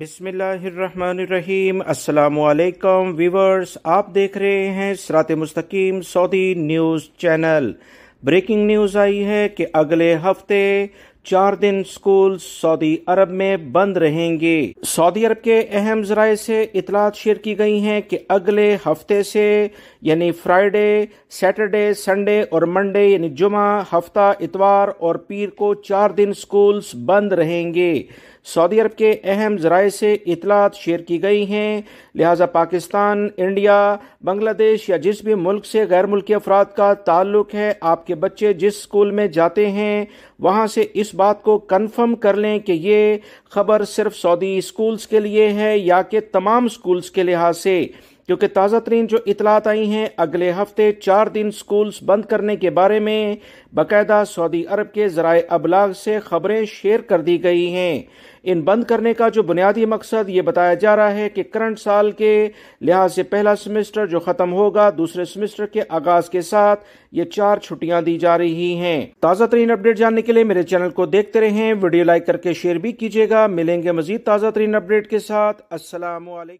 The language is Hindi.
बिसमीम अल्लाम वीवर्स आप देख रहे हैं Sarat Mustaqeem Saudi news channel breaking news आई है कि अगले हफ्ते चार दिन स्कूल सऊदी अरब में बंद रहेंगे सऊदी अरब के अहम जराये से इतलात शेयर की गई हैं कि अगले हफ्ते से यानी फ्राइडे सैटरडे संडे और मंडे यानी जुमा हफ्ता इतवार और पीर को चार दिन स्कूल्स बंद रहेंगे सऊदी अरब के अहम जराए से इतलात शेयर की गई हैं लिहाजा पाकिस्तान इंडिया बांग्लादेश या जिस भी मुल्क से गैर मुल्की अफराद का ताल्लुक है आपके बच्चे जिस स्कूल में जाते हैं वहां से इस बात को कन्फर्म कर लें कि ये खबर सिर्फ सऊदी स्कूल्स के लिए है या कि तमाम स्कूल्स के लिहाज से क्योंकि ताज़ा तरीन जो इतलात आई हैं अगले हफ्ते चार दिन स्कूल्स बंद करने के बारे में बाकायदा सऊदी अरब के जराये अबलाग से खबरें शेयर कर दी गई हैं इन बंद करने का जो बुनियादी मकसद ये बताया जा रहा है कि करंट साल के लिहाज से पहला सेमेस्टर जो ख़त्म होगा दूसरे सेमेस्टर के आगाज़ के साथ ये चार छुट्टियां दी जा रही हैं ताज़ा तरीन अपडेट जानने के लिए मेरे चैनल को देखते रहें वीडियो लाइक करके शेयर भी कीजिएगा मिलेंगे मजीद ताज़ा तरीन अपडेट के साथ असला